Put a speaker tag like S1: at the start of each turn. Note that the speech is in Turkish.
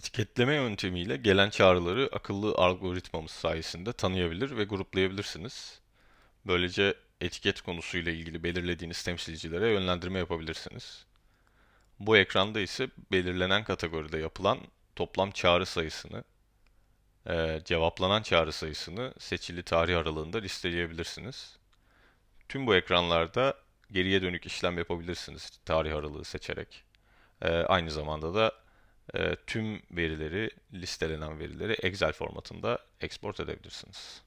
S1: etiketleme yöntemiyle gelen çağrıları akıllı algoritmamız sayesinde tanıyabilir ve gruplayabilirsiniz. Böylece etiket konusuyla ilgili belirlediğiniz temsilcilere yönlendirme yapabilirsiniz. Bu ekranda ise belirlenen kategoride yapılan toplam çağrı sayısını, e, cevaplanan çağrı sayısını seçili tarih aralığında listeleyebilirsiniz. Tüm bu ekranlarda geriye dönük işlem yapabilirsiniz tarih aralığı seçerek. E, aynı zamanda da tüm verileri, listelenen verileri Excel formatında export edebilirsiniz.